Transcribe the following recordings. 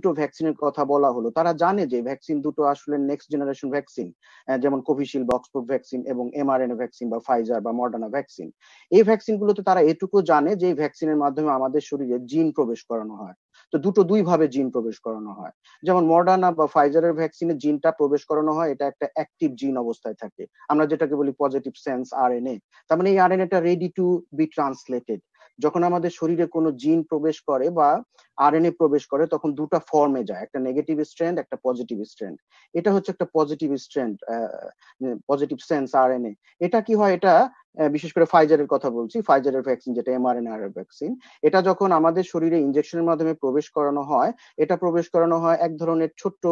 দুটো ভ্যাকসিনের কথা বলা হলো তারা জানে যে ভ্যাকসিন দুটো আসলে নেক্সট জেনারেশন ভ্যাকসিন যেমন কোভিশিল্ড অক্সফোর্ড ভ্যাকসিন এবং এমআরএনএ ভ্যাকসিন বা ফাইজার বা মডার্না ভ্যাকসিন এই ভ্যাকসিনগুলোতে তারা এটুকু জানে যে এই ভ্যাকসিনের মাধ্যমে আমাদের শরীরে জিন প্রবেশ করানো হয় তো দুটো দুই ভাবে জিন প্রবেশ করানো হয় যেমন মডার্না বা ফাইজারের ভ্যাকসিনে জিনটা প্রবেশ করানো হয় এটা একটা অ্যাক্টিভ জিন অবস্থায় থাকে আমরা যেটাকে বলি positive sense R N A তার মানে এই আর এন এটা রেডি টু বি ট্রান্সলেটেড যখন আমাদের শরীরে কোনো জিন প্রবেশ করে বা এ প্রবেশ করে তখন দুটো ফর্মে যায় একটা নেগেটিভ স্ট্র্যান্ড একটা পজিটিভ স্ট্র্যান্ড এটা হচ্ছে একটা পজিটিভ স্ট্র্যান্ড পজিটিভ সেন্স আর এটা কি হয় এটা বিশেষ করে ফাইজারের কথা বলছি ফাইজারের ভ্যাকসিন যেটা এম আর ভ্যাকসিন এটা যখন আমাদের শরীরে ইনজেকশনের মাধ্যমে প্রবেশ করানো হয় এটা প্রবেশ করানো হয় এক ধরনের ছোট্ট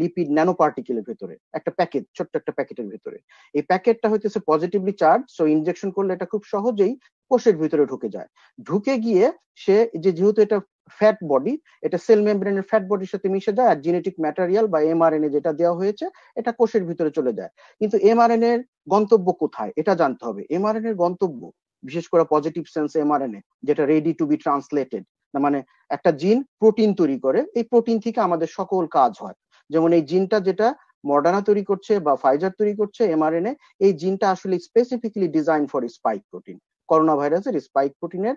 লিপিড ন্যানো পার্টিকেলের ভেতরে একটা প্যাকেট ছোট্ট একটা প্যাকেটের ভেতরে এই প্যাকেটটা হইতেছে পজিটিভলি চার্জ সো ইনজেকশন করলে এটা খুব সহজেই কোষের ভিতরে ঢুকে যায় ঢুকে গিয়ে সে যে যেহেতু এটা ফ্যাট বডি এটা সেল মেমব্রেনের ফ্যাট বডির সাথে মিশে যায় আর জেনেটিক ম্যাটেরিয়াল বা এমআরএনএ যেটা দেওয়া হয়েছে এটা কোষের ভিতরে চলে যায় কিন্তু এমআরএনএ এর গন্তব্য কোথায় এটা জানতে হবে এমআরএনএ এর গন্তব্য বিশেষ করে পজিটিভ সেন্স এমআরএনএ যেটা রেডি টু বি ট্রান্সলেটেড মানে একটা জিন প্রোটিন তৈরি করে এই প্রোটিন থেকে আমাদের সকল কাজ হয় যেমন এই জিনটা যেটা মডার্না তৈরি করছে বা ফাইজার তৈরি করছে এমআরএনএ এই জিনটা আসলে specifically design for spike protein corona ভাইরাসের স্পাইক প্রোটিনের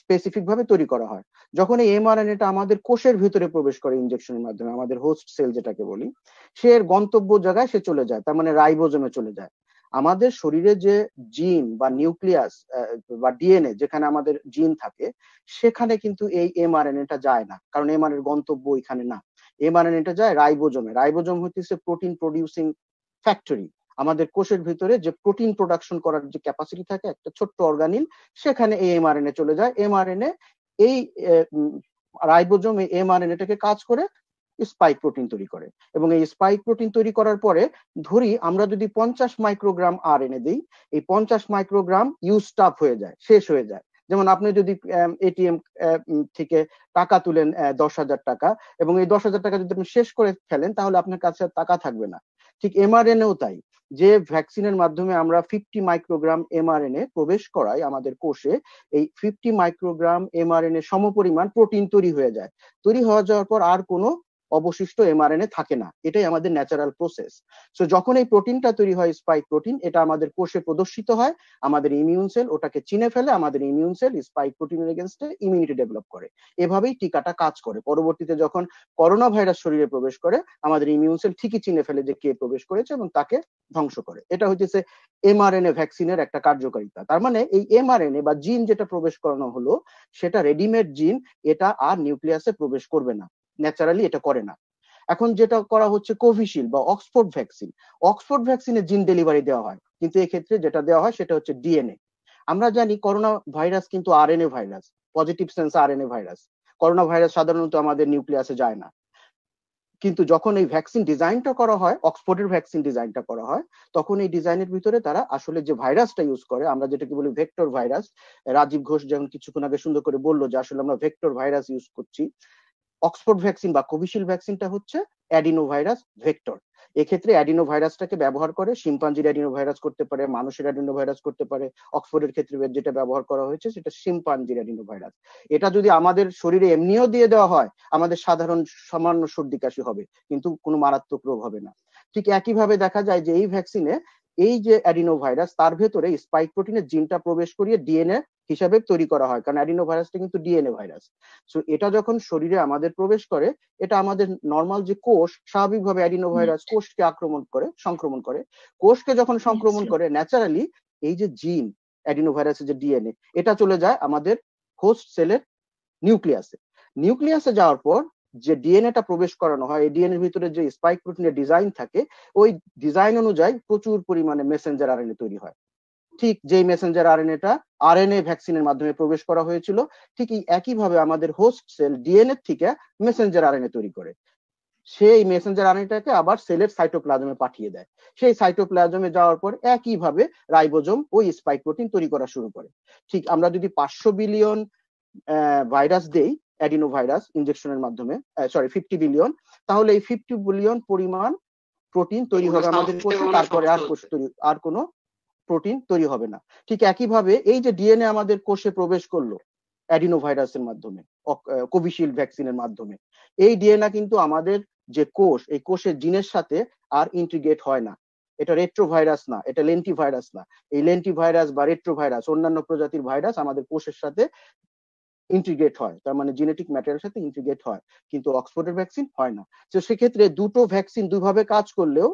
স্পেসিফিক ভাবে তৈরি করা হয় যখন এই এমআরএনএটা আমাদের কোষের ভিতরে প্রবেশ করে ইনজেকশনের মাধ্যমে আমাদের হোস্ট সেল যেটাকে বলি সে এর গন্তব্য জায়গায় সে চলে যায় তার মানে রাইবোজমে চলে যায় আমাদের শরীরে যে জিন বা নিউক্লিয়াস বা ডিএনএ যেখানে আমাদের জিন থাকে সেখানে কিন্তু এই এমআরএনএটা যায় না কারণ এর গন্তব্য ওইখানে না এমআরএনএটা যায় রাইবোজমে রাইবোজম হচ্ছে প্রোটিন প্রডিউসিং ফ্যাক্টরি আমাদের কোষের ভিতরে যে প্রোটিন প্রোডাকশন করার যে ক্যাপাসিটি থাকে একটা ছোট্ট অর্গানিল সেখানে এই এমআরএনএ চলে যায় এমআরএনএ এই রাইবোজম এই এমআরএনএটাকে কাজ করে স্পাইক প্রোটিন তৈরি করে এবং এই স্পাইক প্রোটিন তৈরি করার পরে ধরি আমরা যদি পঞ্চাশ মাইক্রোগ্রাম আর এনে দিই এই পঞ্চাশ মাইক্রোগ্রাম ইউস্টাফ হয়ে যায় শেষ হয়ে যায় যেমন আপনি যদি এটিএম থেকে টাকা তুলেন দশ হাজার টাকা এবং এই দশ হাজার টাকা যদি আপনি শেষ করে ফেলেন তাহলে আপনার কাছে টাকা থাকবে না ঠিক এমআরএনএও তাই যে ভ্যাকসিনের মাধ্যমে আমরা ফিফটি মাইক্রোগ্রাম এ প্রবেশ করাই আমাদের কোষে এই ফিফটি মাইক্রোগ্রাম এমআরএনএ সমপরিমাণ প্রোটিন তৈরি হয়ে যায় তৈরি হয়ে যাওয়ার পর আর কোনো অবশিষ্ট এমআরএনএ থাকে না এটাই আমাদের ন্যাচারাল প্রসেস সো যখন এই প্রোটিনটা তৈরি হয় স্পাইক প্রোটিন এটা আমাদের কোষে প্রদর্শিত হয় আমাদের ইমিউন সেল ওটাকে চিনে ফেলে আমাদের ইমিউন সেল স্পাইক প্রোটিনের এগেনস্টে ইমিউনিটি ডেভেলপ করে এভাবেই টিকাটা কাজ করে পরবর্তীতে যখন করোনা ভাইরাস শরীরে প্রবেশ করে আমাদের ইমিউন সেল ঠিকই চিনে ফেলে যে কে প্রবেশ করেছে এবং তাকে ধ্বংস করে এটা হচ্ছে এমআরএনএ ভ্যাকসিনের একটা কার্যকারিতা তার মানে এই এমআরএনএ বা জিন যেটা প্রবেশ করানো হলো সেটা রেডিমেড জিন এটা আর নিউক্লিয়াসে প্রবেশ করবে না ন্যাচারালি এটা করে না এখন যেটা করা হচ্ছে কোভিশিল্ড বা অক্সফোর্ড ভ্যাকসিন অক্সফোর্ড ভ্যাকসিনের জিন ডেলিভারি দেওয়া হয় কিন্তু ক্ষেত্রে যেটা দেওয়া হয় সেটা হচ্ছে ডিএনএ আমরা জানি করোনা ভাইরাস কিন্তু RNA virus positive sense RNA virus corona virus সাধারণত আমাদের নিউক্লিয়াসে যায় না কিন্তু যখন এই ভ্যাকসিন ডিজাইনটা করা হয় অক্সফোর্ডের ভ্যাকসিন ডিজাইনটা করা হয় তখন এই ডিজাইনের ভিতরে তারা আসলে যে ভাইরাসটা ইউজ করে আমরা যেটাকে বলি ভেক্টর ভাইরাস রাজীব ঘোষ যেমন কিছুক্ষণ আগে সুন্দর করে বললো যে আসলে আমরা ভেক্টর ভাইরাস ইউজ করছি অক্সফোর্ড ভ্যাকসিন বা কোভিশিল্ড ভ্যাকসিনটা হচ্ছে অ্যাডিনোভাইরাস ভেক্টর এক্ষেত্রে অ্যাডিনো ভাইরাসটাকে ব্যবহার করে শিম্পাঞ্জির ভাইরাস করতে পারে মানুষের অ্যাডিনো ভাইরাস করতে পারে অক্সফোর্ডের ক্ষেত্রে যেটা ব্যবহার করা হয়েছে সেটা শিম্পাঞ্জির ভাইরাস এটা যদি আমাদের শরীরে এমনিও দিয়ে দেওয়া হয় আমাদের সাধারণ সামান্য সর্দি কাশি হবে কিন্তু কোনো মারাত্মক রোগ হবে না ঠিক একইভাবে দেখা যায় যে এই ভ্যাকসিনে এই যে অ্যাডিনোভাইরাস তার ভেতরে স্পাইক প্রোটিনের জিনটা প্রবেশ করিয়ে ডিএনএ হিসাবে তৈরি করা হয় কারণ অ্যাডিনোভাইরাসটা কিন্তু ডিএনএ ভাইরাস সো এটা যখন শরীরে আমাদের প্রবেশ করে এটা আমাদের নর্মাল যে কোষ স্বাভাবিকভাবে অ্যাডিনোভাইরাস কোষকে আক্রমণ করে সংক্রমণ করে কোষকে যখন আচ্ছা। সংক্রমণ করে ন্যাচারালি এই যে জিন অ্যাডিনোভাইরাসের যে ডিএনএ এটা চলে যায় আমাদের হোস্ট সেলের নিউক্লিয়াসে নিউক্লিয়াসে যাওয়ার পর যে ডিএনএটা প্রবেশ করানো হয় এই ডিএনএ ভিতরে যে স্পাইক প্রোটিনের ডিজাইন থাকে ওই ডিজাইন অনুযায়ী প্রচুর পরিমাণে মেসেঞ্জার আরএনএ তৈরি হয় ঠিক যেই মেসেঞ্জার আরএনএটা আরএনএ ভ্যাকসিনের মাধ্যমে প্রবেশ করা হয়েছিল ঠিক এই একইভাবে আমাদের হোস্ট সেল ডিএনএ থেকে মেসেঞ্জার আরএনএ তৈরি করে সেই মেসেঞ্জার আরএনএটাকে আবার সেলের সাইটোপ্লাজমে পাঠিয়ে দেয় সেই সাইটোপ্লাজমে যাওয়ার পর একইভাবে রাইবোজোম ওই স্পাইক প্রোটিন তৈরি করা শুরু করে ঠিক আমরা যদি পাঁচশো বিলিয়ন ভাইরাস দেই অ্যাডিনোভাইরাস ইনজেকশনের মাধ্যমে সরি ফিফটি বিলিয়ন তাহলে এই ফিফটি বিলিয়ন পরিমাণ প্রোটিন তৈরি হবে আমাদের কোষে তারপরে আর কোষ তৈরি আর কোন প্রোটিন তৈরি হবে না ঠিক একইভাবে এই যে ডিএনএ আমাদের কোষে প্রবেশ করলো অ্যাডিনোভাইরাসের মাধ্যমে কোভিশিল্ড ভ্যাকসিনের মাধ্যমে এই ডিএনএ কিন্তু আমাদের যে কোষ এই কোষের জিনের সাথে আর ইন্টিগ্রেট হয় না এটা রেট্রোভাইরাস না এটা লেন্টিভাইরাস না এই লেন্টিভাইরাস বা রেট্রোভাইরাস অন্যান্য প্রজাতির ভাইরাস আমাদের কোষের সাথে ইন্টিগ্রেট হয় তার মানে জেনেটিক ম্যাটেরিয়াল সাথে ইন্টিগ্রেট হয় কিন্তু অক্সফোর্ডের ভ্যাকসিন হয় না তো সেক্ষেত্রে দুটো ভ্যাকসিন দুইভাবে কাজ করলেও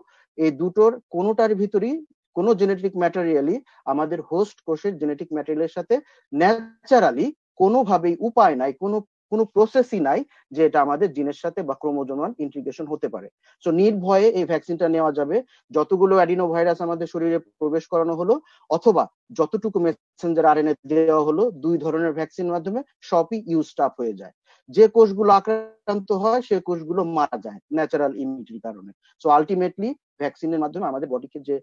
এই দুটোর কোনোটার ভিতরেই কোনো জেনেটিক ম্যাটেরিয়ালই আমাদের হোস্ট কোষের জেনেটিক ম্যাটেরিয়ালের সাথে ন্যাচারালি কোনোভাবেই উপায় নাই কোনো কোনো প্রসেসই নাই যে এটা আমাদের জিনের সাথে বা ক্রোমোজোমাল ইন্টিগ্রেশন হতে পারে সো নির্ভয়ে এই ভ্যাকসিনটা নেওয়া যাবে যতগুলো অ্যাডিনো ভাইরাস আমাদের শরীরে প্রবেশ করানো হলো অথবা যতটুকু মেসেঞ্জার আর দেওয়া হলো দুই ধরনের ভ্যাকসিন মাধ্যমে সবই ইউজড আপ হয়ে যায় যে কোষগুলো আক্রান্ত হয় সে কোষগুলো মারা যায় ন্যাচারাল ইমিউনিটির কারণে সো আলটিমেটলি ভ্যাকসিনের মাধ্যমে আমাদের বডিকে যে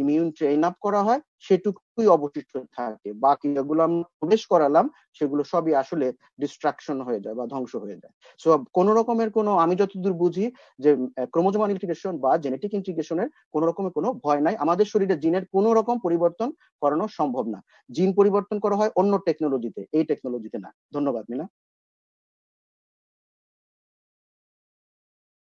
ইমিউন ট্রেন আপ করা হয় সেটুকুই অবশিষ্ট থাকে বাকি যেগুলো আমরা প্রবেশ করালাম সেগুলো সবই আসলে ডিস্ট্রাকশন হয়ে যায় বা ধ্বংস হয়ে যায় সো কোন রকমের কোনো আমি যতদূর বুঝি যে ক্রোমোজোমাল ইন্টিগ্রেশন বা জেনেটিক ইন্টিগ্রেশনের কোন রকমের কোনো ভয় নাই আমাদের শরীরে জিনের কোন রকম পরিবর্তন করানো সম্ভব না জিন পরিবর্তন করা হয় অন্য টেকনোলজিতে এই টেকনোলজিতে না ধন্যবাদ মিনা